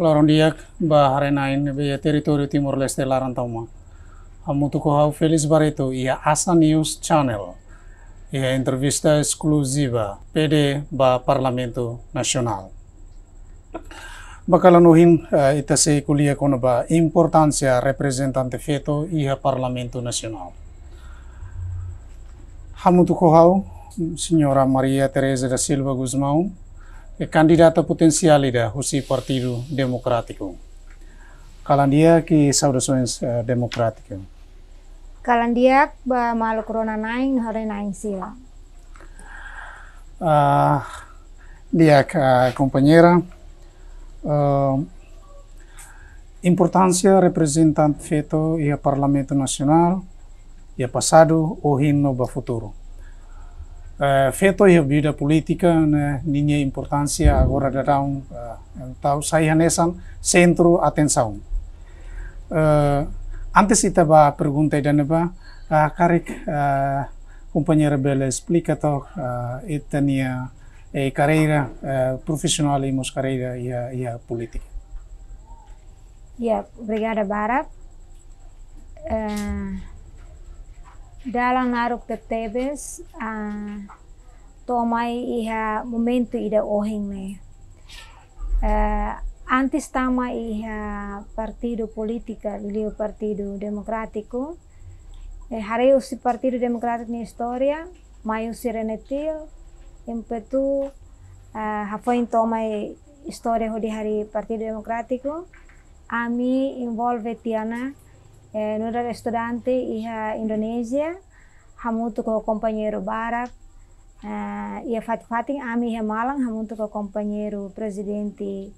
larondiak ba harenain be ya teritori Timur leste larantama amutu ko hau Barreto ia Asa News Channel ia entrevista eksklusiva PD ba Parlamento Nacional bakalanuhin uh, eh, ita se kulia kono ba importansia representante veto Ia Parlamento Nasional. hamutu ko hau Senyora Maria Teresa da Silva Guzmão, e candidato potenziali da Husi Partido Democrático. Calandia saudara saudações uh, eh, democráticas. dia ba malu corona naing hari naing sila. Uh, dia uh, companheira uh, eh, importância representante feito e a Parlamento Nacional e a passado o hino ba futuro. Veto feito e vida política na linha importância agora da uh, então saia nesan centro atenção uh, eh, antes ita a pergunta dana daneba uh, eh, karik uh, eh, companheira bela explica to uh, etania e carreira uh, profissional e mos carreira e a, e a política yeah, obrigada dalam naruk tetebes a tomai iha momentu ida oheng ne uh, antes tama iha partido politika liu partido demokratiku. eh, hari usi partido demokratik ni historia mai usi renetil empetu uh, hafoin tomai historia hodi hari partido demokratiku, ami involve tiana Eh, no restaurante ia Indonesia, hamutu ko companheiro Barak, uh, eh, ia fatifating ami iha Malang, hamutu ko companheiro presidente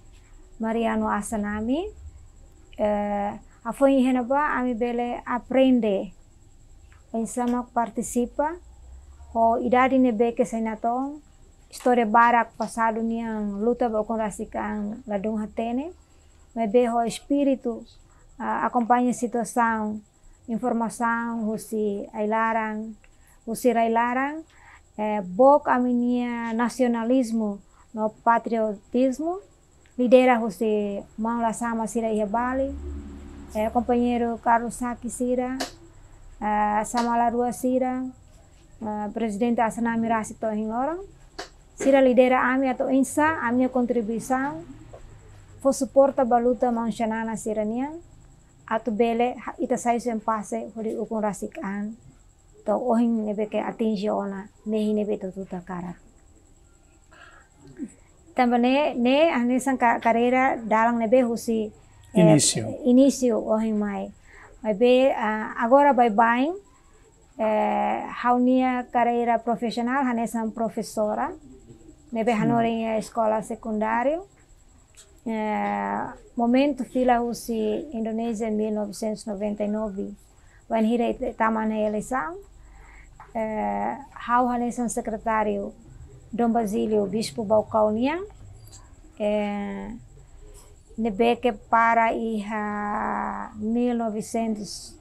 Mariano Asanami. Uh, iha na ba ami bele aprende, pensama participa, ho idade nebeke senatong, Historia Barak passado niang luta ba kung rasikang ladong hatene, may beho espiritu acompanhe a situação, informação, você ailaram, você ailaram, é, eh, boca a minha nacionalismo, no patriotismo, lidera você mão la sama sira e bali, é, eh, companheiro Carlos Saki sira, é, eh, sama la rua sira, é, presidente Asanami sira lidera a minha to insa, a minha contribuição, for suporta baluta mão shanana siranian, atu bele ita saisu sen pase hori ukun rasikan to ohin nebe ke ona nehi nebe to tuta kara tamba ne ane sang karera dalang nebe husi eh, inisio inisio ohing ohin mai mai be uh, agora by buying eh, haunia karera profesional hanesan profesora, nebe hmm. hanore ia eskola sekundario uh, momento fila usi Indonesia em 1999 when hira taman eleição uh, eh, how hanesan secretário Dom Basílio Bispo Balcônia uh, eh, nebeque para iha 1910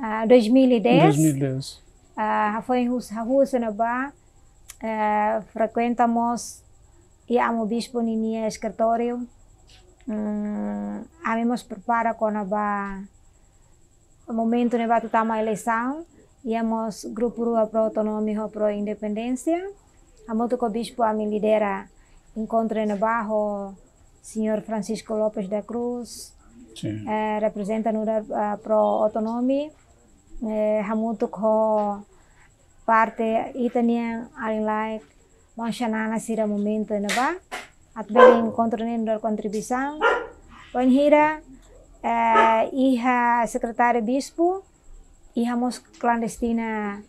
uh, 2010 2010 uh, foi em Rússia, Rússia, na Bahia eh, frequentamos e amo bispo niña escritório um, mm, a mim nos prepara quando o momento ne vai uma eleição e amos grupo rua pro autonomia pro independência a moto que bispo a mim lidera encontro no barro senhor Francisco Lopes da Cruz eh, representa no uh, eh, pro autonomia eh, a moto que parte itanian alin like monshanana sira momento na ba at beli encontro nendor contribuição Poin hira eh, iha sekretari bispo iha mos clandestina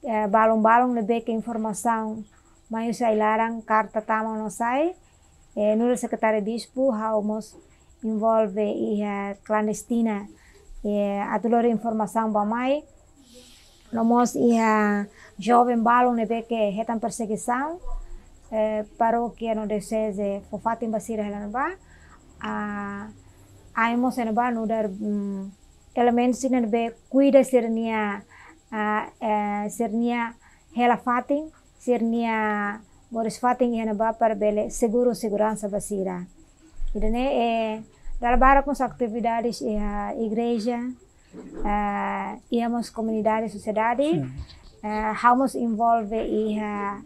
eh, balong-balong lebih ke informasaun ma sai larang karta tamo no sai eh, nur bispo hau mos involve iha clandestina eh, atulor informação ba mai Nomos ia jovem balon ne que hetan perseguição eh, kia no desese Fatim basira helan ba, a aimo senba no dar mm, elemen sinan be kuida sernia a eh, hela helafatin sernia boris fatin ba par bele seguro seguransa basira. Idane eh, trabalha com sa aktividades iha igreja, uh, íamos comunidade, sociedade, uh, eh, vamos envolver o uh, eh,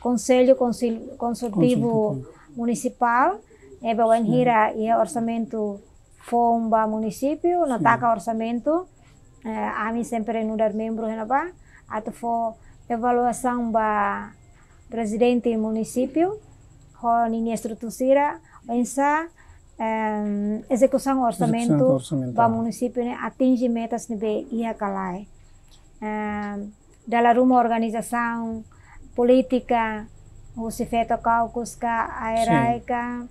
conselho consultivo, consultivo municipal, e Bawanhira e orçamento fomba município, notaka orçamento, uh, mim sempre nudar membro renova, Até for evaluação ba presidente município, ho nini estrutura, ensa, execução do orçamento, para o município né, atinge metas de IACALAI. Um, dela uma organização política, o Cifeto com a Eraica,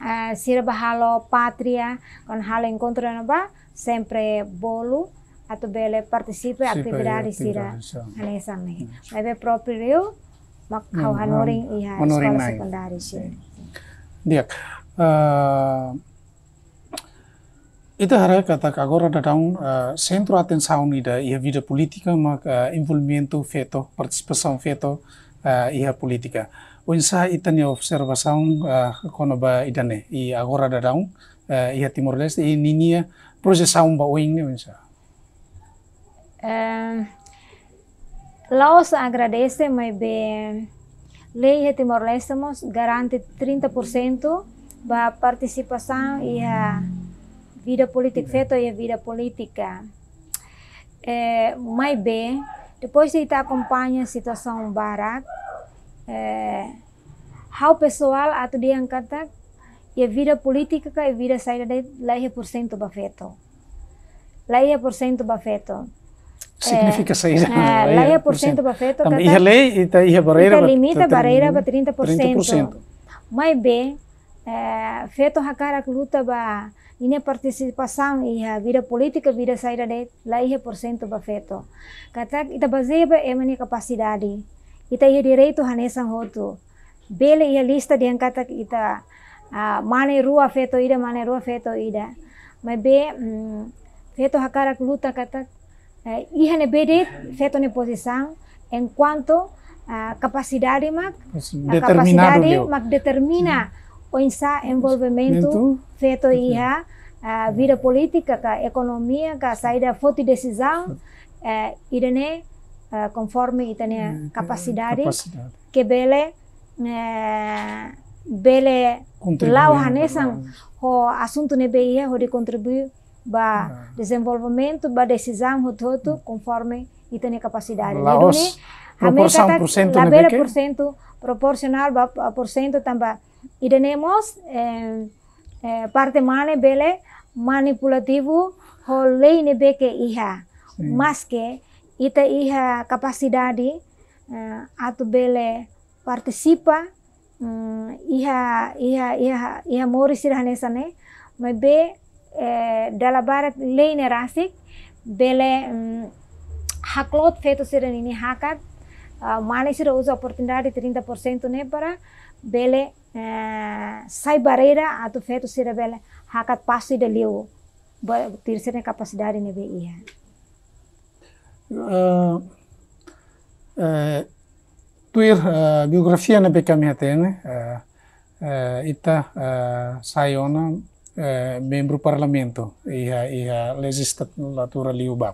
uh, Sirbahalo, Pátria, com halo encontro ba, sempre bolo, atau bele participe atividade sira anesa me. Lebe próprio eu, mak kau e a sekolah secundária. Dia. Eh, itu hara kata agora eh, da daun uh, centro atenção ida ia vida politika maka uh, eh, envolvimento veto participação veto uh, ia politika. unsa ita ni observação uh, kono ba idane i agora da daun uh, ia timor leste i ninia saun ba wing unsa um, Laos agradece mai be lei de Timor-Leste garante 30% a participação e a vida política, feita e a vida política. É, mais bem, depois de estar acompanha a situação barak, é, o pessoal atau dia kata e a vida política e eh, eh, a vida saída de leia por cento bafeto. Leia por cento bafeto. Significa é, saída. É, leia por cento bafeto. E a lei e a barreira. Ita limita barreira para 30%. 30%. Mas bem, é, eh, feito cara que luta ba ini participação e a vida política vida saída de lá e por cento ba feito kata ita baseia ba emani capacidade ita ia direito nessa hotu bele ia lista de angkata ita uh, mane rua feito ida mane rua feito ida mas be um, mm, feito cara que luta kata eh, ia ne bede feito ne posição enquanto a capacidade mak a capacidade mak determina hmm. pensar envolvimento feito em a, a vida política, a economia, a saída forte decisão, é, irene né, conforme e tem eh, capacidade, capacidade, que bele é, bele lá o assunto ne beia de contribuir para ah. desenvolvimento, ba decisão, tudo conforme e tem capacidade. Laos, proporção por cento, proporcional, por cento tamba iremos eh, eh, parte mane bele manipulativo ne beke iha sí. mas que ita iha kapasidadi eh, atu bele partisipa um, mm, iha iha iha iha mori me be eh, dalabarat ne rasik bele um, mm, haklot feto ni hakat uh, eh, mane sira usa oportunidade 30% ne para bele Eh, sai barreira atu tu feto hakat pasti de leu ba tirsene kapasidade ne be iha eh, eh, tuir biografia ne be kami hatene ita saiona membro parlamento ia ia legislatura liuba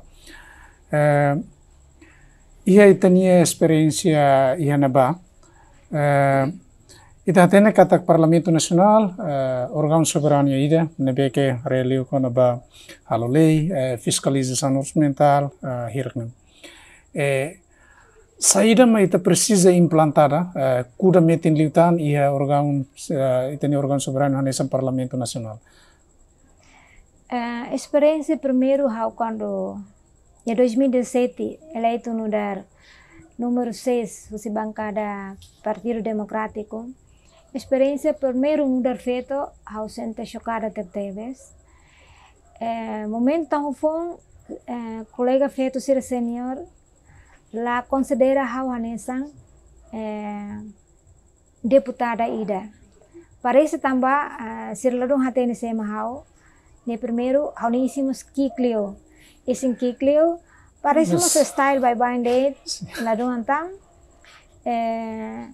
ia itania experiência ia na ba katak Идатене катак парламенту reliu kona ba halolei, небеке eh, релиу anus mental, фискализасан orsmental eh, hirkan. Eh, Saida ma ita precisa implantada uh, kuda metin liutan iha organ uh, ita ni organ soberania hanesan parlamento nasional. Uh, experiência primeiro hau quando ya 2017 eleito itu nuder número 6 usi bangkada Partido Democrático experiência primeiro mudar eh, eh, feto ao sente chocada ter teves é, momento tão fom é, colega feito ser senhor lá considera a hanesan é, eh, deputada ida parece também uh, ser ladong hati ni sema hau ne primeiro hau ni isimos kiklio esse kiklio parece um style by bind date ladong antam eh,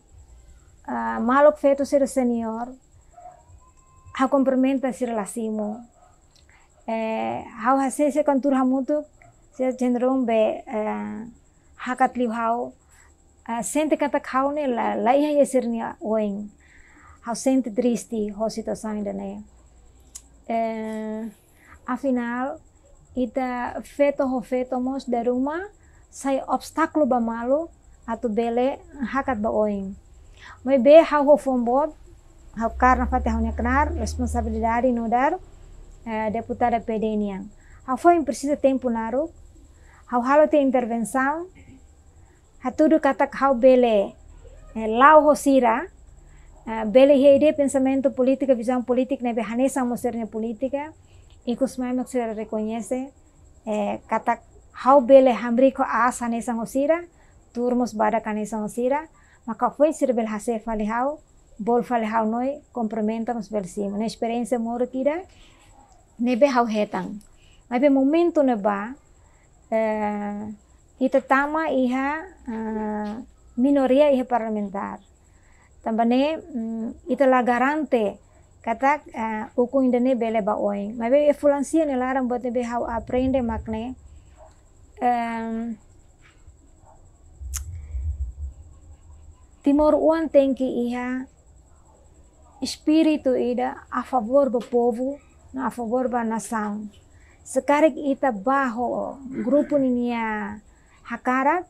uh, ah, malog feto ser senior ha complementa ser lasimo eh hau ha se kantur hamutu se chendrom be eh, hakatliu hau eh, sente kata kau ne la lai ha oing hau sente tristi hosito sainda ne a eh, afinal ita feto ho feto mos de rumah sai obstaklu ba malu atau bele hakat ba oing Mas be hau ho fombob, how karna fate ne knar, responsabilidade no dar, eh, deputada pedenia. Hau foi precisa tempo naru, hau halo te intervenção, tudo katak hau bele, eh, lau sira, eh, bele ide pensamento politika, visão politika, nebe hanesa politika, ikus mai mo moksera reconhece, katak hau bele hambriko as hanesa sira, turmos bada kanesa sira, maka foi bel hase falehau, bol falehau noi mas bel sim Na experiência moro kira, nebe hau hetang. Mas be momento ba, uh, eh, ita tama iha eh, minoria iha parlamentar. tamba ne mm, ita la garante kata uh, eh, uku indene bele ba oing. Mas be fulancia nelara buat nebe hau aprende makne. Timor uan tenki iha espiritu ida a favor ba povo, a favor ba nação. Sekarang ita baho grupo ninia hakarat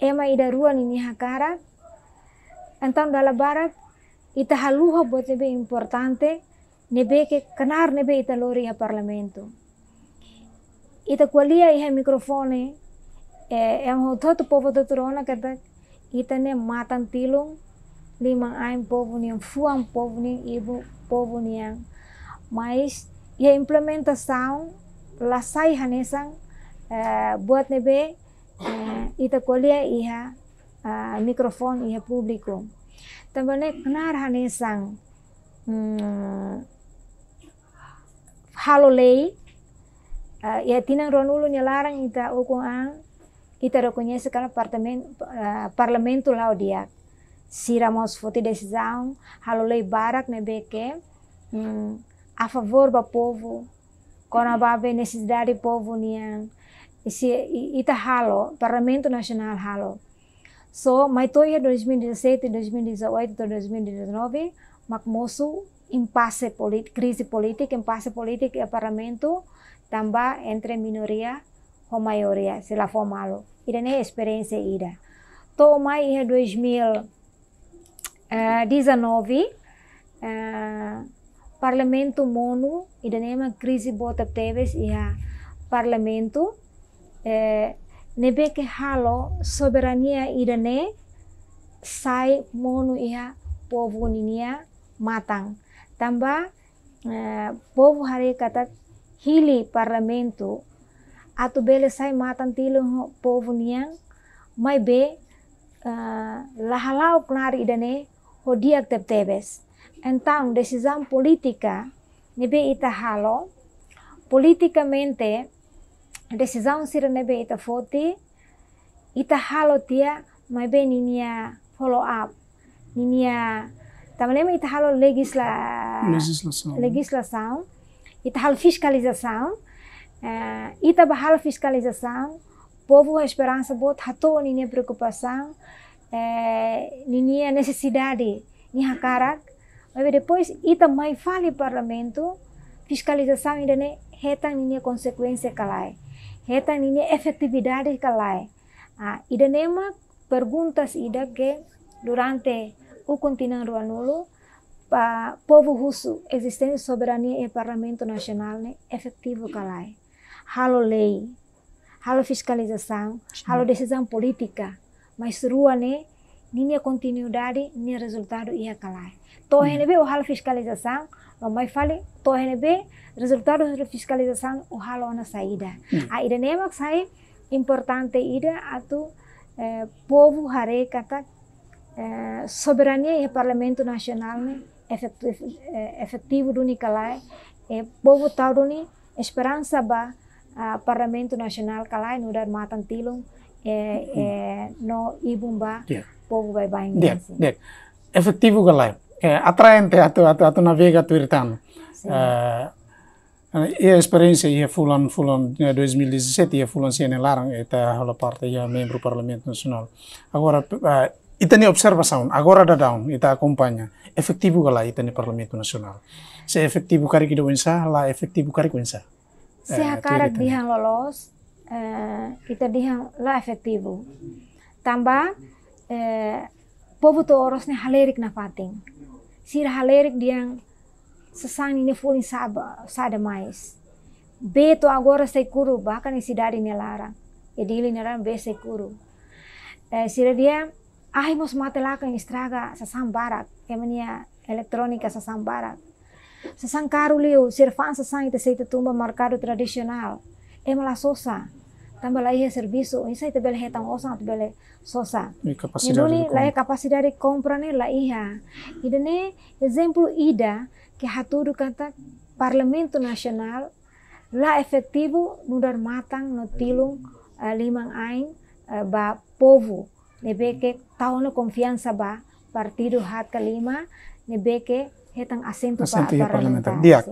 ema ida rua ninia hakarat entang dala barat ita haluha buat nebe importante nebe ke kenar nebe ita lori a parlamento. Ita kualia iha mikrofone, eh, em um hotot povo do turona itane matan tilung lima ain povuni fuang povuni ibu povuni yang mais ya saung lasai hanesang uh, buat nebe uh, ita kolia iha uh, mikrofon iha publikum tambane kenar hanesang hmm, halolei uh, ya tinang ronulu nyelarang ita ukung ang Itarokuñe sekarang parlemen uh, eh, parlamento si dia. Siramos foti decisão, halolei barak nebeke, um, mm, a favor ba povo, kona babe necessidade povo nian. Isi ita halo, parlamento nasional halo. So, mai toia 2017, 2018, 2019, mosu impasse politik, krisi politik, impasse politik e, e, e, e parlamento tambah entre minoria ou maioria se la formalo. Ida nem experiência ida. Então, mais em 2019, uh, parlamento mono, ida nem uma crise bota teves e a parlamento, eh, nebe que halo soberania ida ne sai mono e a povo ninia matang. Tamba, eh, povo hari kata hili parlamento Atu bele sai matan tilung povo niang mai be eh, lahalau klari idane ho diak tep tebes entang politika politika, nebe ita halo desizam decisão sira nebe ita foti ita halo tia mai be ninia follow up ninia também ita halo legisla legislação legislação ita halo fiscalização Eh, ita bahal fiscalização, povo a esperança bot tato nini preocupação, eh, nini necessidade, nini hakarak. Mas depois, ita mai fale parlamento, fiscalização ainda ne heta nini consequência kalai, heta nini efetividade kalai. Ah, ida nema perguntas ida que durante o continente do anulo, para povo russo existente soberania e parlamento nacional ne efetivo kalai. halo lei, halo fiscalização, Sim. halo decisão política, mas rua né, nem a continuidade, nem o resultado ia calar. Então, hum. RNB, o halo fiscalização, não mais fale, então, RNB, resultado da fiscalização, o halo na saída. Hum. A Irenema sai, importante ida atu eh, povo haré kata eh, soberania e parlamento nacional né, efetivo, eh, efetivo do Nicolai, eh, povo tauro ni esperança ba Ah, parlamento Nacional kalai e nu dar matan tilung e, e, no ibumba yeah. povo vai vai yeah, yeah. efetivo kalai E, atraente atu atu atu navega tu irtano sí. uh, ah, e experiencia ia e fulan fulan 2017 ia e fulan se larang ta hola parte ia membro parlamento nacional agora uh, ah, itani observação agora da daun, ita acompanha efetivo kala itani parlamento nasional. se efetivo kari kido wensa la efetivo kari wensa cara eh, de dihang lolos eh, Kita ita dihang la efektivo. Tamba uh, eh, povo to orosnya halerik na pating. Sir halerik diang sesang ini fulin saba sada mais. Be to agora se kuru bahkan isi dari nelarang. Edili nelarang be se kuru. Sir dia ahimos matelakang estraga sesang barat kemenia elektronika sesang barat karu liu, sirfaan sesang itu saya tumba markado tradisional Emala sosa. Tambah lai ya servisu ini saya itu beli hitang osang sosa. beli sosan Ini lai capacidade dari komprane lah iya. Ini nih, contoh ida kehatu haturu kata Parlamento Nasional la efektifu nudar matang nutilung eh, limang ain uh, ba povo. nebeke tahunu tahun confianza ba partido hat kelima nebeke hetang asento, asiento para, parlamentar. Diak.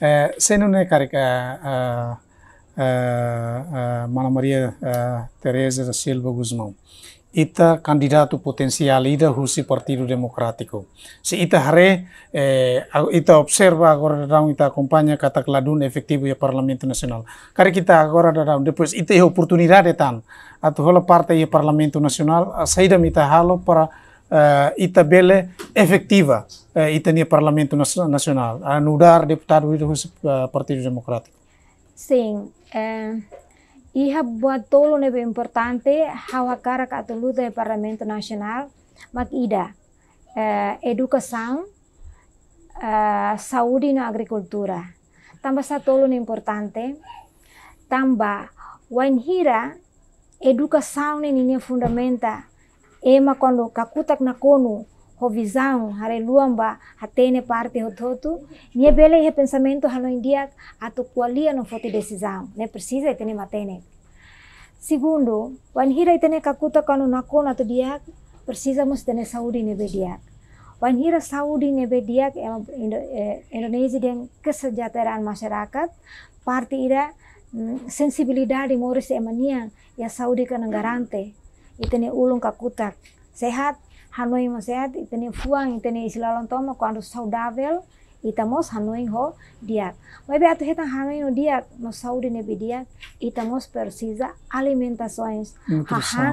Eh, senune karika eh, eh, Mana Maria Teresa da Silva Guzmão. Ita kandidatu potensial ida husi Partido demokratiko. Si ita hare, eh, ita observa agora dadão, ita kata keladun efectivo ya Parlamento nasional. Cara kita ita agora dadão, depois ita ya oportunidade tan, a hola parte ya Parlamento nasional saida mita halo para e eh, tabela efetiva e eh, tinha Parlamento Nacional, a anudar deputado do eh, Partido Democrático. Sim, é, e a boa tolo é e importante, a cara que luta do Parlamento Nacional, mas ida, é, educação, é, saúde e, e agricultura. Também satu tolo é e importante, também, wain hira, educação é fundamental ema quando kakutak nakono hare luamba hatene parte hototo nie bele he pensamento halo india ato qualia no fote decisão ne precisa tene matene segundo wan hira tene kakuta kanu kona to dia mus tene saudi nebe dia wan hira saudi nebe dia e, indonesia den kesejahteraan masyarakat parte ira mm, sensibilidade moris emania ya saudi kan garante itene ulung kakutak sehat hanoi mo sehat itene fuang itene isilalon tomo ko ando saudável mos hanoi ho diak be atu heta hanoi no diak no saudi ne bidiak itamos precisa alimentações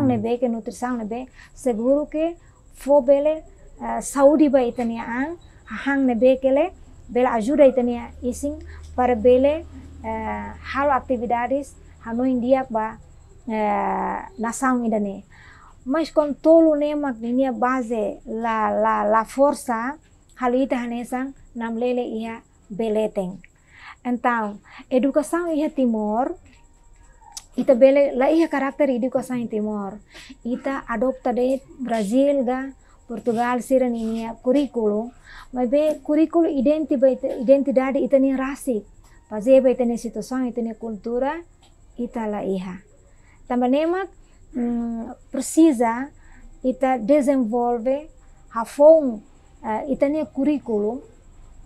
ne be ke ne nebe seguro ke, fobele bele eh, saudi ba itene ang hahang nebe kele bela ajuda itene ising para bele eh, halu aktivitas hanoi diak ba uh, nasang idane Mas con tolo ne mak base la la la força halita hanesan lele ia beleten. Entau, educação ia Timor, ita bele la ia karakter educação iha Timor. Ita adopta de Brasil ga Portugal sira ninia currículo, mas be currículo identidade ita ni rasi. Pazeba ita ni situação, ita ni kultura, ita la ia. Tambah nemak mh, mm, precisa ita desenvolve hafung uh, eh, ita nia currículo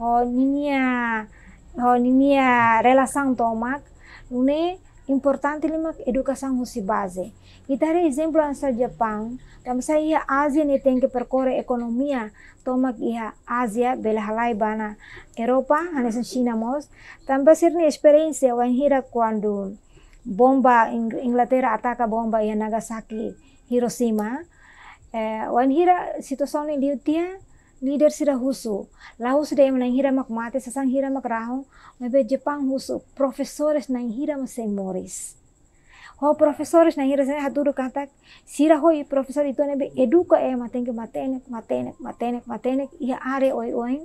ho ninia ho ninia relação tomak une importante lima educação musi base ita re exemplo ansa Jepang tam sa ia Asia ni tem que percorre economia tomak ia Asia bela halai bana Europa hanesan China mos tam basir ni experiência ya wan hira quando bomba, Inglaterra ataka bomba en iya Nagasaki, Hiroshima, eh, wan hira situação ni liutia leader sira husu, la husu de nang hira mak mate sasang hira mak rahong, mebe Jepang husu, profesores nang hira mak sem moris. Ho profesores nang hira sen hatu katak, sira hoi profesor itu nebe eduka e eh, matenke matenek matenek matenek matenek ia are oi oi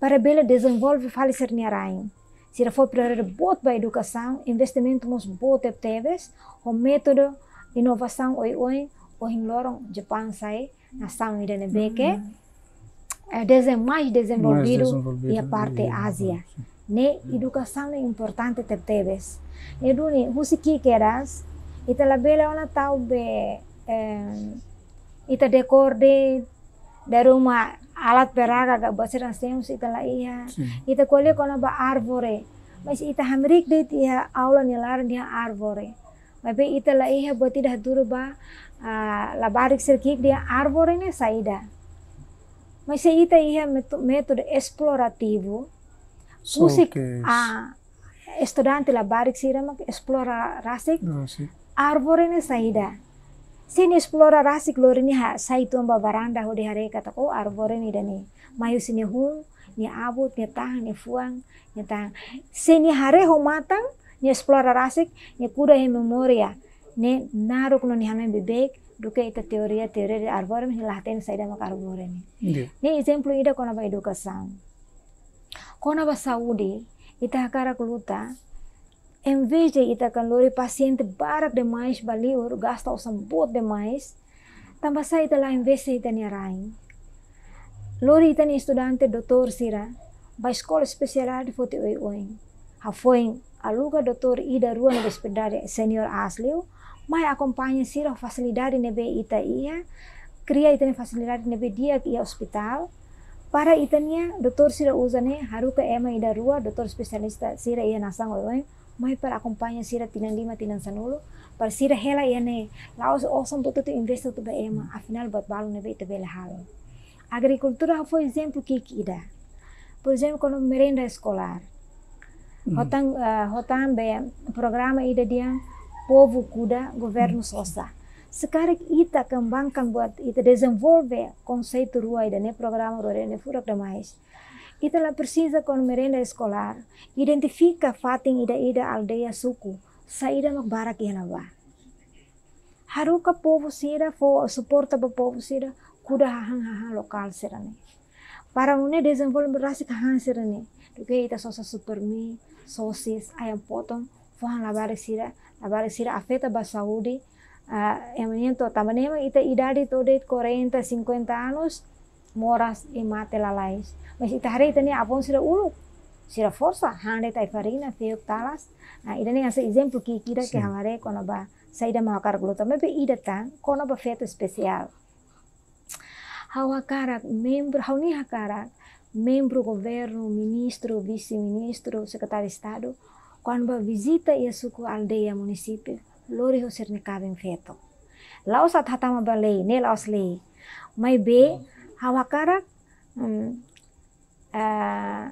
para bela desenvolve falecer ni arain. Se for prioridade boa para a educação, investimento nos bot teves, o método inovação oi oi, o hinloron Japão sai na São Irene Beke. Uhum. É desde mais desenvolvido, mais desenvolvido e a parte e, Ásia. Né, educação é importante teves. E duni, né? husi ki keras, ita labela ona é taube eh, ita decorde dari rumah alat beraga gak buat serasem setelah iya kita kuliah kalau ba arvore masih ita hamrik deh dia iya, Allah nilar dia arvore tapi ita lah iya buat tidak dulu ba ah, labarik serkik dia arvore nya saida masih ita iya metode eksploratifu, musik ah estudante labarik sirama eksplorasi arvore nya saida Sini explora rasik ini, ha saitumba baranda hode hare kata ko oh, arboreni dani mayu sini hu ni abut ni tang ni fuang ni tang sini hare ho matang ni explora rasik ni kuda he memoria ya. ne naruk no ni bebek duke ita teoria teoria arbore ni lahten da mak arbore ni iya. ni example ida kona ba edukasam kona ba saudi ita hakara kuluta Em vez de itakan lori paciente barak demais bali gasta o sambot demais, sa ita lá em vez de a rain. Lori ni estudante doutor sira, ba escola de foti oi oi Ha foi aluga doutor ida rua na hospedade senior asliu mai acompanha sira facilidade nebe ita ia, cria itani facilidade nebe dia ia hospital, para itania doutor sira usane ke ema ida rua spesialis especialista sira ia nasang oi mai para akompanya sira tinan lima tinan sanulo para sira hela yane laos osam tu tu investo tu be ema afinal bat balu ne be te bela halo agrikultura foi exemplo que ida por exemplo kono merenda escolar hotan mm. uh, ah, hotan be programa ida dia povo kuda governo sosa mm. sekarang kita kembangkan kan buat kita desenvolve konsep ruai dan ne programa ruai ne furak damais. mais telah precisa kon merenda sekolah, identifika fating ida-ida aldeia suku, saída makbarak ialava. Haruka povo sira fo suporta ba povo sira kuda hahang-hahang lokal sira Para une desenvolver rasik kahang sira Duke ita sosa supermi, sosis, ayam potong, fo hang labare sira, labare sira afeta ba saudi, uh, em, tamane ita idari todo de 40, 50 tahun, moras e mate Mas Mas hari itani apun sira uluk, sira forsa, hande tai farina, feuk talas. nah itani ngasa exemplo puki kira ke hangare kono ba saida mahakar gluta, mebe idata kono ba feto especial. Hawakarak membro, ni hakarak membro governo, ministro, vice-ministro, secretário de Estado, quando ba visita ia suku aldeia município, lori ho ni kabin feto. Laos at hatama ba lei, ne laos lei. Mai be, hmm. Hawakarak um, hmm, uh, eh,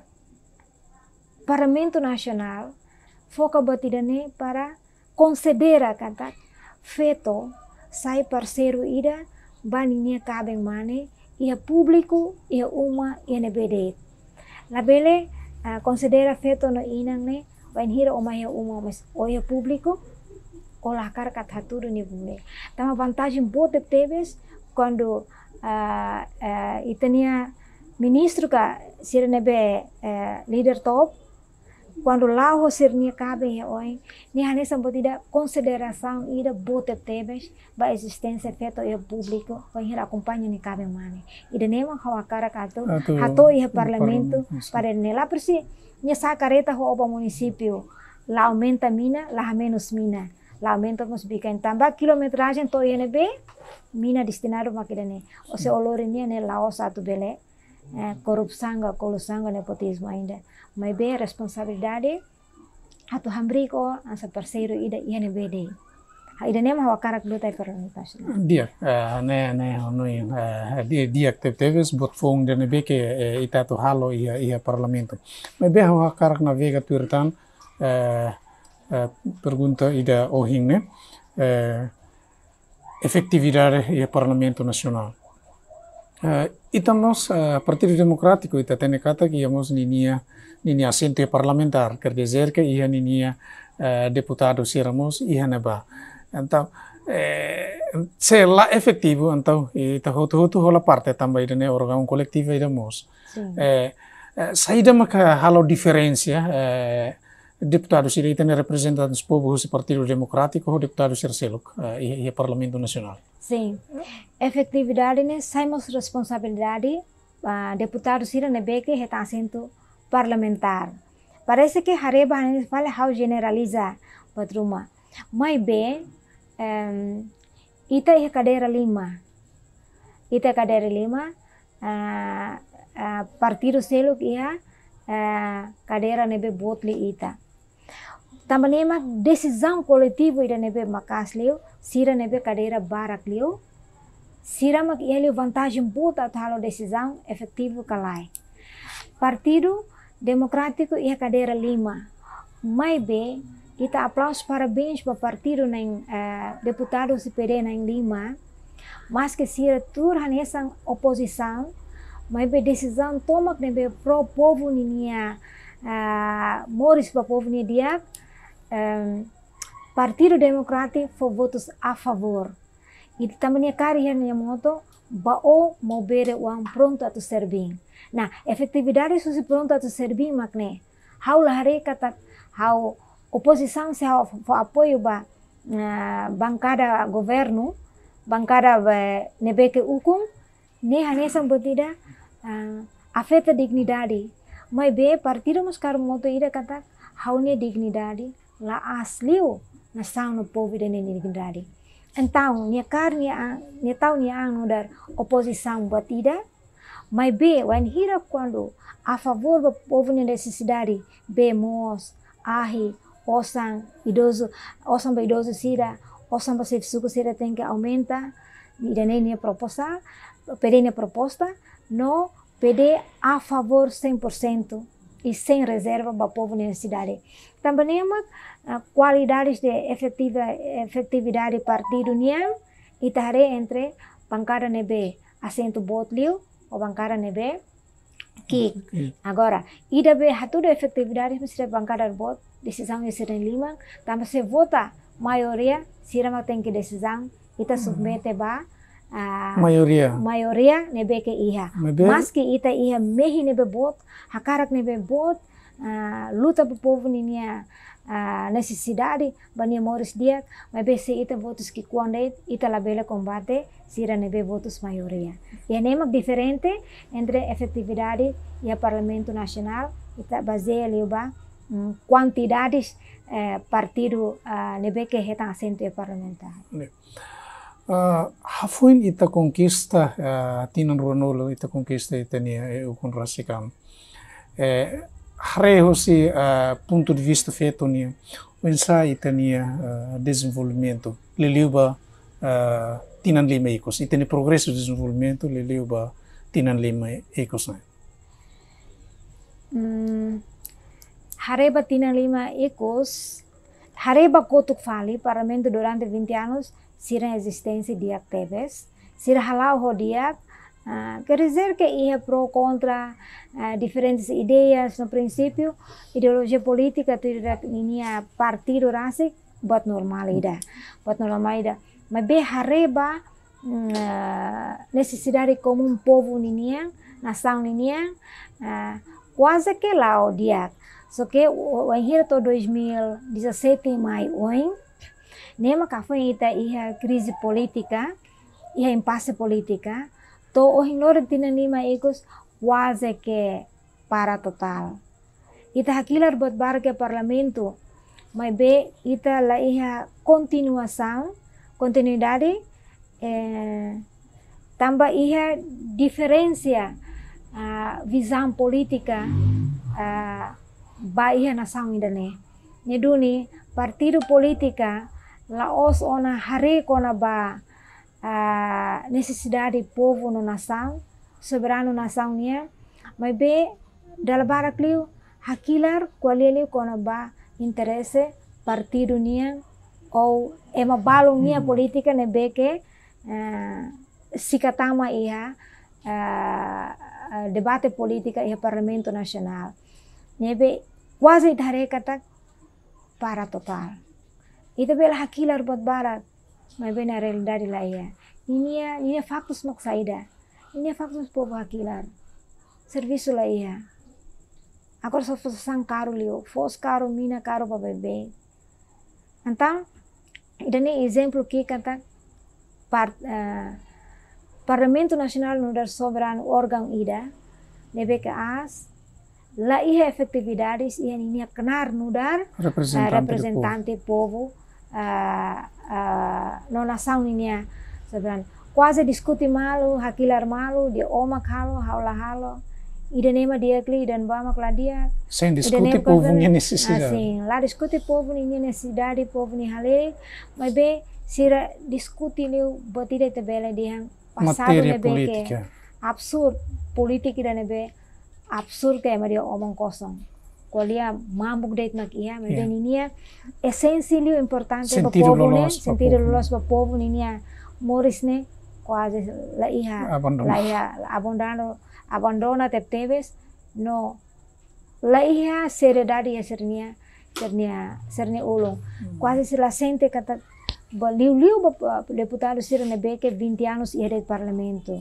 Parlamento Nacional foi combatida para conceder kata feto sai parceiro ida e baninia kabe mane ia publiku ia uma ia nebede labele uh, eh, considera feto no inang ne wain hira uma ia uma mas o ia kata olakar kataturu ni tama vantagem bote tebes quando itania ministro ka sirnebe, be leader top quando lao sirne ka be oi ni hane sambodida consideração ida bote tebes ba existência feto e público oi hira acompanha ni cabe mane ida nema hawakara ka to hato e parlamento para nela persi nya kareta ho oba municipio la aumenta mina la menos mina mos mosbica en tamba kilometraje to yene be mina destinaru makirene ose olore ni ne osa tu bele korupsanga kolusanga nepotismo ainda mai be responsabilidade hatu hambri ko asa terseiro ida yene be de ida ne mawa karak do tai peron tas dia ne ne eh, i dia dia te teves bot fong dene be ke ita tu halo ia ia parlamento mai be ha karak na vega turtan eh Eh, pergunta e da OHIN, né? É, efectividade eh, e Parlamento Nacional. É, e também, a Partido Democrático, está tendo kata que íamos ninia, ninia assento parlamentar, quer dizer que ia ninia uh, eh, deputado siramos ia neba. Então, eh, se lá efetivo, então, está hotu hotu rola parte também da né, órgão coletivo e da mos. Eh, saída maka halo diferença, eh, deputado Siri tem representantes do povo do Partido Democrático, o deputado Circelo, e, e Parlamento Nacional. Sim, efetividade, né, saímos responsabilidade, uh, deputado Siri Nebeke está assento parlamentar. Parece que Hareba fala how generaliza, patruma. Mas bem, um, ita é cadeira lima. Ita é cadeira lima, uh, uh, Partido Selo, que é uh, cadeira nebe botli ita. também uma decisão coletiva ira neve makas leu, sira neve cadeira barak leu, sira mak ele vantagem buta talo decisão efetivo kalai. Partido Democrático e a cadeira lima. Mai be, kita aplausos parabéns para o partido na uh, eh, deputado CPD na lima. Mas que sira turha nessa oposição, mai be decisão toma que pro povo ninia uh, eh, moris para povo diak Partido Democrático foi votos a favor. E também a minha moto, bao mover uang pronto atau serbing. Nah, isso susi pronto atau serbing makne. Hau lahari kata hau oposição se hau apoio ba eh, bancada governo, bancada ba nebeke ukum, ne hanesa botida uh, eh, afeta dignidade. Mai be partido caro moto ida kata hau ne dignidade lá laasliu na sauno povidene nirigindari. Então, nia carne nia nia tau nia ang dar oposição batida, mas be wan hira quando a favor do povo na necessidade, be mos, ahi, osang, idoso, osang ba idoso sira, osang ba sefsuko sira tem que aumenta, irene nia proposta, perene proposta, no pede a favor 100% e sem reserva para o povo na necessidade. Também é cualidades de efectiva, efectividad de partido y estaré entre bancada nebe asiento botlio o bancada nebe que agora ida be hatu de efetividade misre bancada bot de ser en lima también se vota si sirama tem mm. que y ita submete ba Uh, maioria nebe ke iha nebe? mas ita iha mehi nebe bot hakarak nebe bot ah, luta povo niña, Ah, necessidade bani mores dia mas bese ita votos que quando ita la bela combate sira be votos maioria e ya é nem diferente entre efetividade e a ya parlamento nacional ita baseia leba um, mm, quantidades eh, partido uh, ah, nebe que retan assento ya parlamentar Uh, hafuin ita conquista uh, tinan ronolo ita conquista ita niya e eh, ukun rasikam. Eh, Harei si punto eh, ponto de vista feito nia, o ensaio tania eh, desenvolvimento, leliuba eh, tinan lima ecos, e tani progresso desenvolvimento, leliuba tinan lima ecos nai. Hareba tinan lima ecos, hareba kotuk fali, mento durante 20 anos, sira existência diak tebes, sira halau hodiak, Quer dizer que pro pro contra ah, diferentes ideias no princípio, ideologia política tidak ini partido rasik buat ida, buat ida. Mas bem hareba mm, ah, necessidade um povo ninia, nação niniang, ah, quase que lá o dia. Só que o enredo 2017 e em maio, nem nema café ita ia crise política, ia impasse política, to tina ओहिनोर egos ikus ke para total. Ita hakilar buat ke parlamento, mai be ita la iha continuação, continuidade, eh, tamba iha diferensia uh, visão politika uh, ba iha nação indane. Nyeduni partido politika laos ona hari kona ba necessidade do povo na nação, soberano nação nia, mas be clio, hakilar qual ele ba interesse partido nia ou ema balung nia mm-hmm. politika ne beke uh, eh, sikatama ia uh, eh, debate politika e parlamento nacional. Nebe quase dhare katak para total. Ito bela hakilar bat barat, bem na realidade lá iya. Inia, ya, inia factus ini ya faktus povo servisu lah iya aku harus só sang karu liu fos karu mina karu, bebe beber. Entah. ini example kita. kata par, uh, eh, Parlamento Nacional no dar soberano organ ida, as la ia efetividades eh, eh, ini ya kenar no representante, uh, representante povo, uh, uh, nona sound ini ya sebenarnya kuasa diskuti malu, hakilar malu, dia omak halo, haula halo. Ida nema dia kli dan bama la dia. Sen diskuti povo ni nesi sida. Sim, la diskuti povo ini nesi dadi povo ni hale, mai be sira diskuti leu de te yang dia pasado ne be ya. absurd politik dan ne be absurd ke dia omong kosong. kolia mambuk date mak iya mai be ya. ni nia esensi leu importante pa povo ne, sentido lolos pa povo ni nia morisne kuaje la hija la hija abondano abondona te teves no la hija seredaria ya sernia sernia sernia ulung hmm. kuaje sila sente gente kata liu liu deputado ne beke 20 anos ire parlamento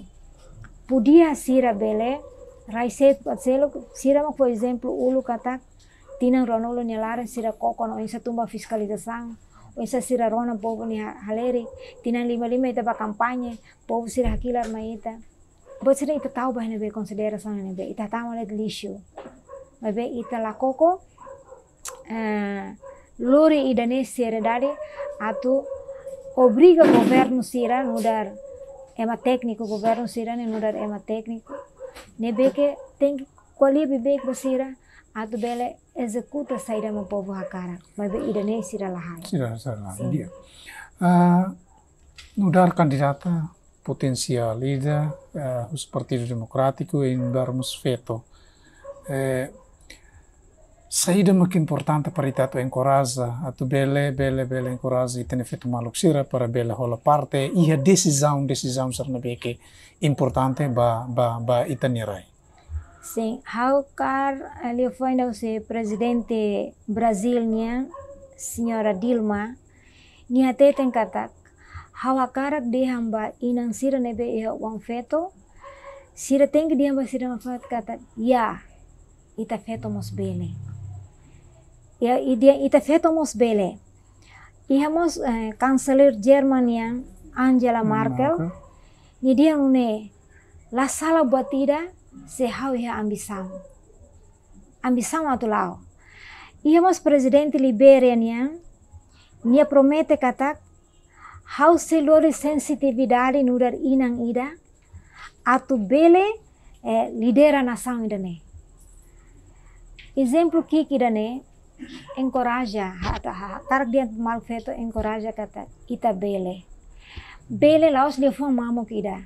podia sira bele raiset patselo sira por exemplo ulu kata tinang ronolo nyalare sira kokono insa tumba fiskalizasang Esa sirarona popo ni haleri, tinan lima lima ita pa kampanye, popo sira hakilar ma ita. Bo sira ita tau konsidera sona konsiderason nebe, ita tau let lishu. be ita lakoko, uh, eh, lori idane sira dadi, atu obriga governo sira nudar ema tekniko, governo sira ni nudar ema tekniko. Ne ke tem quali bebek basira, atu bele execută sairama povo hakara mai se idane siralahan siralahan dia uh, ah, udar candidata potencial ida uh, os partidos democráticos em darmos feto eh, saída muito importante para itato encoraja a tu bele bele bele encoraja e tem feito maluco sira para bele rola parte e a decisão decisão ser na importante ba ba ba itanirai Sim, how car ele foi o presidente Brasilnia, senhora Dilma, niha tem katak, hawa karak de hamba inang sira nebe iha uang feto, sira tengki di hamba sira mafat katak, ya, ita feto mos bele. Ya, idia ita feto mos bele. Iha mos eh, kanselir Jermania, Angela Merkel, ni dia ne la sala buat tidak, se hauia ambição. Ambição atual. Íamos e presidente liberiano, nia promete katak, hau selori sensitividade nudar inang ida, atu bele eh, lidera nação idane. Exemplo kiki idane, encoraja, tarak diant malfeto encoraja katak, ita e bele. Bele laos lefon mamuk ida.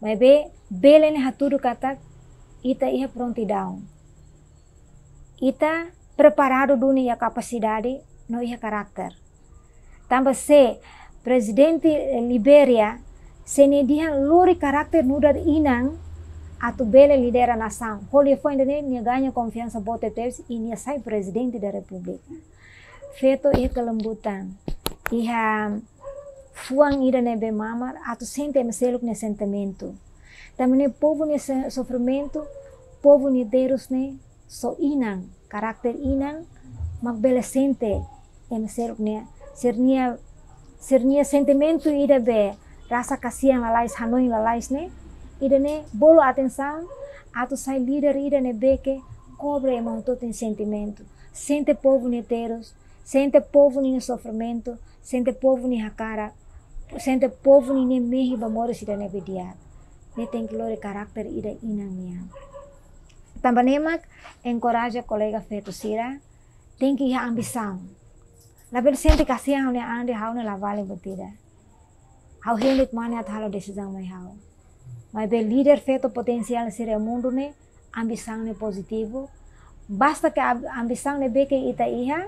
Maybe bele ne haturu kata. Ita ia down. Ita preparado dunia kapasidade no ia karakter. Tambah se presidente Liberia seni dia luri karakter nudar inang atu bela lidera nação. Holy foi ainda nia ganha confiança bote teus e nia sai presidente da Republik. Feto ia kelembutan. Ia fuang ida nebe mamar atu sente meseluk ne sentimento. também Tamane povo ni sofrimento, povo ni deros ni so inang, karakter inang magbelesente em serok niya. Sirnia sirnia sentimento ida be rasa kasihan lalais hanoy lalais né ida né bolo atenção ato sai líder a ver que cobre mão todo em sentimento. Sente povo ni Deus, sente povo ni sofrimento, sente povo ni hakara, sente povo ni ne mehi bamoro sida ne bidiara. meten glória carácter ira inamia. Tambanemac encoraja colega fetosira, tem que ir a La persente que assim haune ande haune la vale botira. Hau hendet mania halo desizang mai hau. Mai be leader feto potensial sire mundu ne ambisang ne positivo. Basta ke ambisang ne beke ita iha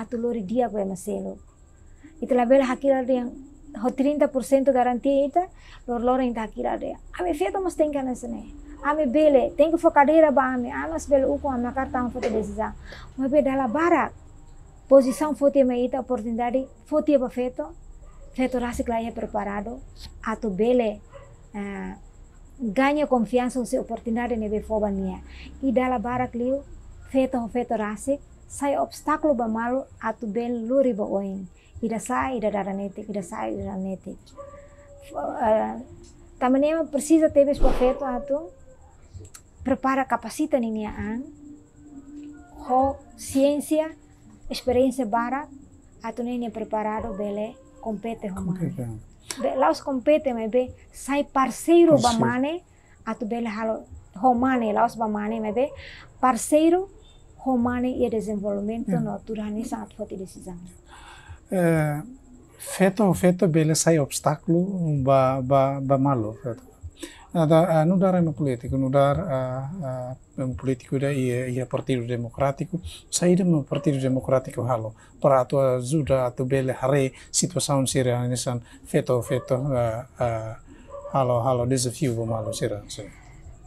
atulori dia ko emaselo. Itulah bela hakira yang 30% garantia ita lor A me takirare ame feto mas tenka A ame bele tenko focadera ba ame amas bele uko ame carta um foto desisa mas be dala bara posição foto me ita oportunidade foto ba feto feto rasik laia preparado ato bele uh, eh, ganha confiança se oportunidade neve foba nia e dala bara clio feto feto rasik sai obstáculo ba malo ato bele luri ba oing. Iraçá, da Iraçá, da Uh, também precisa ter esse profeta ato prepara capacita a ang ho ciência experiência bara ato preparar o bele compete humane be laos compete mas be sai parceiro ba mane ato bele halo homane laos ba mane mas be parceiro homane e desenvolvimento yeah. no turani de foti decisão feto feto bele sai obstaklu ba, ba, ba malo. feto. Ada, ah, ma politiku, anu dara no dar ma politiku da ah, ia ah, um Partido sai da ma um Partido demokratiku halo, para tu zuda atu bele hare situasaun sira nisan feto feto halo halo ba malo sira. So,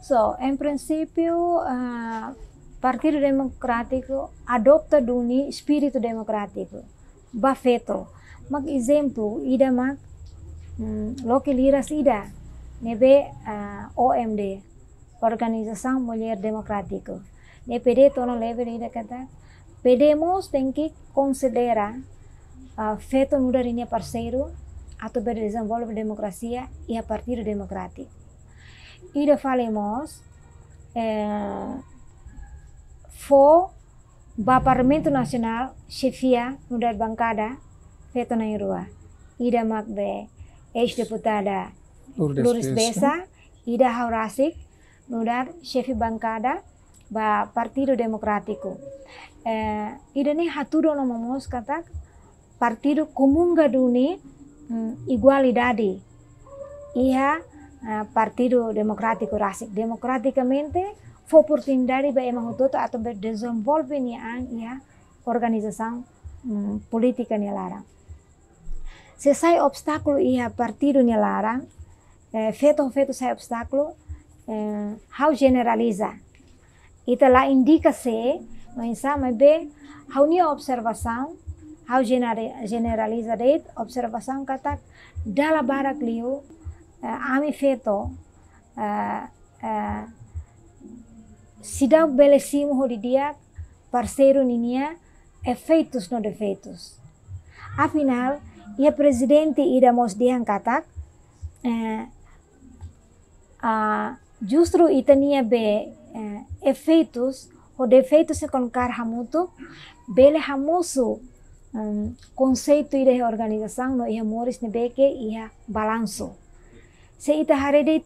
so, en principio, uh, Partido Democrático adopta duni espírito democrático bafeto mag example ida mag mm, loki liras ida nebe uh, eh, OMD organisasang mulier demokratiko ne PD tono lebe ida kata pedemos mos que konsidera uh, eh, feto muda rinia parceiro atau berdesenvolve demokrasia ia a partir demokratik. ida falemos eh, for Parlamento Nasional chefia da bancada, feito na Irua. Ida Magbe, ex-deputada Lourdes, Besa, Ida Haurasik, nudar Chefi bancada ba Partido Democrático. Eh, ida ne haturo no momos katak Partido Común Duni um, hmm, Igualidade. Iha uh, Partido Democrático Rasik. Demokratikamente oportunidade ba emang utoto atom ber desenvolve ni ya, ang ia ya, organização mm, ni larang. Se sai obstáculo ia partido ni larang, eh, feto feto sai obstaklu, eh, how generaliza. Ita la indica se, no insama be, how ni observação, how generaliza reit, observação katak, dala barak liu, eh, ami feto, eh, eh, sidau belesimu dia parceiro ninia efeitus no defeitus. Afinal, ia presidente ida mos diang katak, eh, ah, justru itania be eh, efeitus o defeitus se konkar hamutu, bele hamusu um, konseitu ida organisasang no ia moris nebeke ia balanso. Se ita harede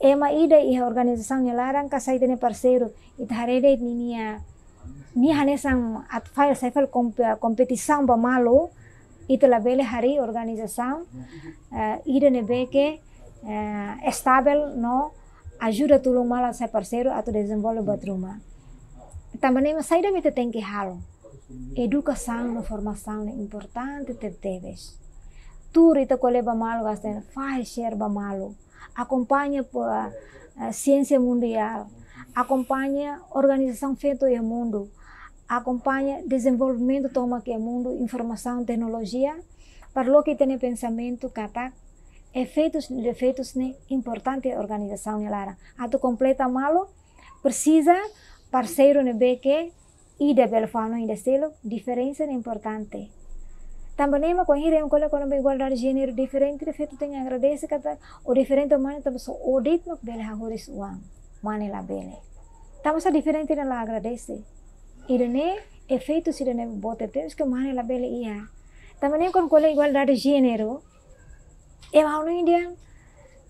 ema ida iha organisasang ni larang ka parseru ita harede ni niya ni hanesang at fail saifal competição ba malo ita bele hari organisasang uh, ida ne beke uh, estabel no ajuda tulung mala sai parceiro atau desenvolve batruma também mas saída me tem que halo educação no formasang ne importante te teves tu kole ba malo gasten faz share ba malo acompanha a, eh, ciência mundial, acompanha a organização feita em mundo, acompanha desenvolvimento toma que é mundo, informação, tecnologia, para o que tem pensamento, há efeitos é defeitos né importante organização né A tu completa malo precisa parceiro né BQ e de belo falo diferença é importante também uma irem colar quando bem igualdade de gênero diferente, de feito tem agradece que tá o diferente humano também só o dito que bela horis uang, mane la bele. Também só diferente ela agradece. Irene é feito se irene bote temos que mane la bele ia. Também quando colar igualdade de gênero, é mau no indian,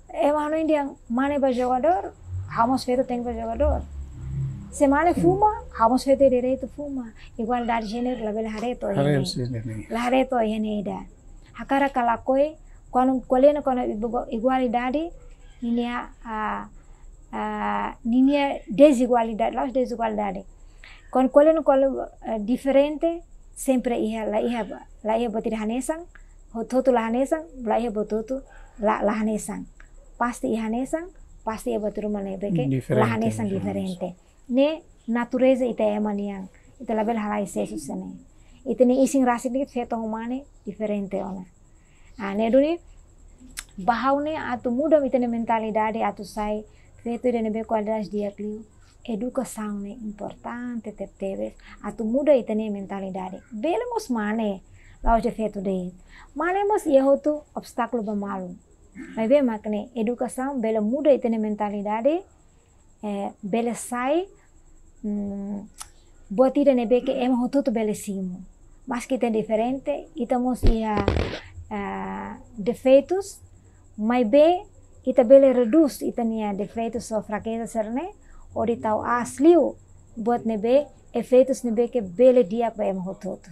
é mau no indian, mane para jogador, vamos feito tem para jogador. male fuma, vamos a de direito fuma. Igual dar gênero, la bela hareto. La hareto é geneida. A cara calacoi, quando colhendo quando igualdade, ninia a a ninia desigualdade, lá desigualdade. Quando na quando eh, diferente, sempre ia la ia la ia botir hanesang, hototo la hanesang, la ia bototo la la hanesang. Pasti hanesang, pasti ia botir mana, porque la hanesang diferente ne natureza ita yang ite label halai sesus sene Ite ne ising rasit dikit feto humane diferente ona ah ne duni bahau ne atu muda ita ne mentalidade atu sai feto dene ne be kuadras dia Eduka sang ne importante tep atu muda ite ne mentalidade belemos mane laos je feto de malemos tu obstaklu ba malu be makne. Edukasi educação, bela muda e ne mentalidade, belesai buat tidak nebeke emang um tutu belesimu mas kita diferente itamos e ia e, ah, ah, defetus. mai be ita e bele redus ita nia defeitos so fraquezas serne ori tau asliu ah, buat nebe efetus nebe ke bele dia pa emo hototo.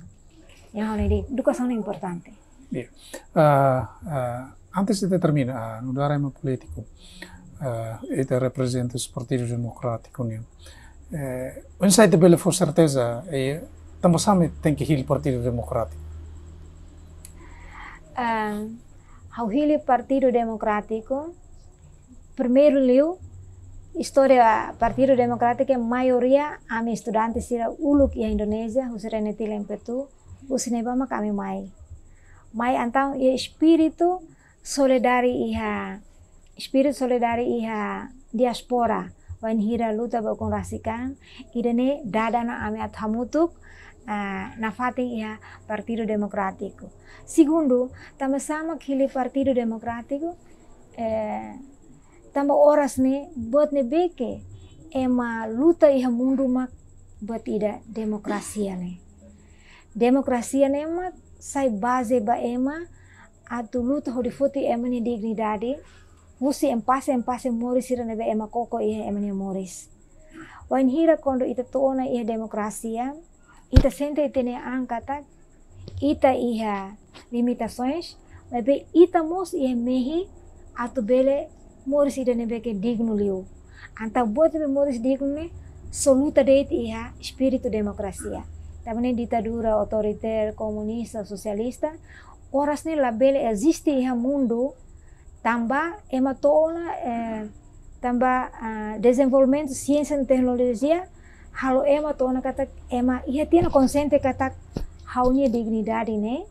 Ya oleh Dua é um importante. Yeah. Uh, antes de terminar, no darema político, uh, represento representa o Partido Democrático União. Uh, eh, sai de Belo, com certeza, é também tem que ir o Partido Democrático. Uh, ao ir o Partido Democrático, primeiro liu história Partido Democrático, a maioria a minha estudante será uluk e a Indonésia, o serenity lempetu, o cinema kami mai. Mai então, o espírito solidari iha eh, spirit solidari iha diaspora wan hira luta kon rasikan irene dadana ame athamutuk uh, eh, nafating iha Partido demokratiku. Segundo, tama sama kili Partido demokratiku, eh, tama oras ne buat ne beke ema luta iha mundu mak buat ida demokrasi ya ne. Demokrasi ya ne mak sai base ba ema atu luta hodifuti ema ne dignidade Musi empase empase moris ira nebe ema koko iha ema ne moris. Wain hira kondo ita tuona iha demokrasia, ya. ita sente ne angkata, ita iha soes, lebe ita mos iha mehi atu bele moris ida nebe ke dignu liu. Anta buat be moris dignu ne, soluta deit iha ya. demokrasia. Tamene ditadura otoriter, komunista, sosialista, orasne labele existi iha mundo tambah hematola, eh, tambah ah, uh, desenvolvimento ciência e tecnologia, halo ema tona kata ema ia tiene consciente kata haunya dignidade né?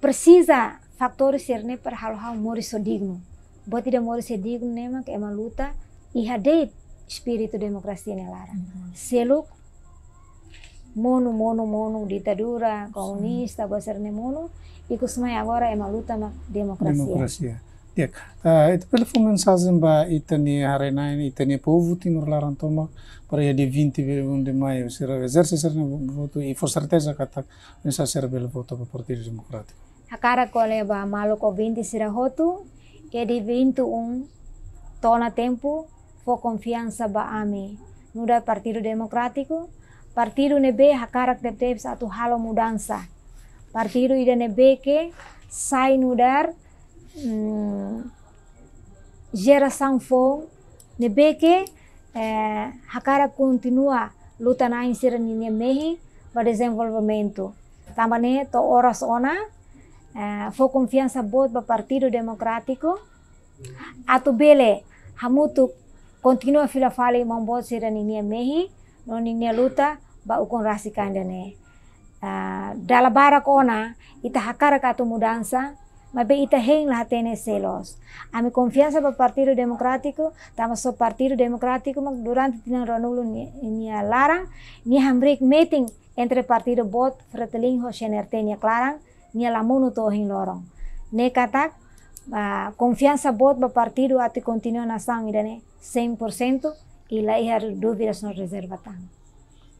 Precisa faktor ser né para halo hau mori so digno. Bo tidak mori so digno né mak ema luta iha de espírito democracia né lara. Seluk mono mono mono ditadura komunista, uhum. bo mono Iku semai agora é uma luta ma democracia. Democracia. Dek, uh, eh, itu pelo sazen ba itani arena itani povo timor laran toma para dia 20 de maio será exercer voto e for certeza kata tá mensagem pelo voto para o Partido Democrático. Hakara kole ba maluco 20 será voto e de 21 tona tempo fo confiança ba ame nuda Partido demokratiku, Partido nebe hakarak deptep satu halo mudansa. Partido idane beke sainudar hmm, gera sanfon ne beke eh, hakara continua luta na insira nine mehi ba desenvolvimento ne to oras ona eh, fo confianza bot ba partido democrático atu bele hamutu kontinua fila fale mambot sira mehi non luta ba ukon dene uh, dala barak ona ita hakara ka mudanza mabe ita heng la tene selos ami pa partido demokratiko tama so partido demokratiko mag durante tinan ronulu ni, ni ni hambrik meeting entre partido bot fratelinho xenertenia claran ni lamuno to hin lorong ne katak ba confianza bot ba partido ati continuo nasang idane 100% ila la hija dúvidas no reserva tanto.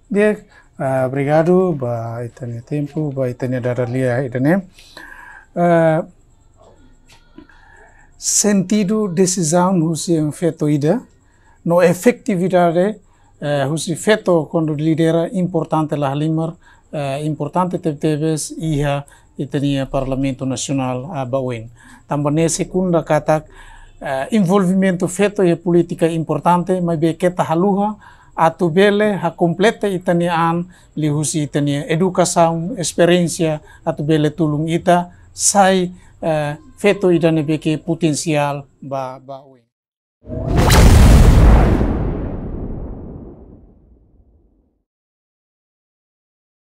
dia uh, obrigado ba itanya tempo ba itanya daralia itanya uh, sentido decisão husi um feto ida no efetividade uh, eh, husi feto quando lidera importante la limar uh, importante tebes iha itania parlamento nacional a ah, bauen tambane segunda kata, uh, eh, envolvimento feto e política importante mas be keta haluha atubele hakomplete itanian lihusi itania edukasaun experiencia bele tulung ita sai uh, feto idane beke potensial ba ba we.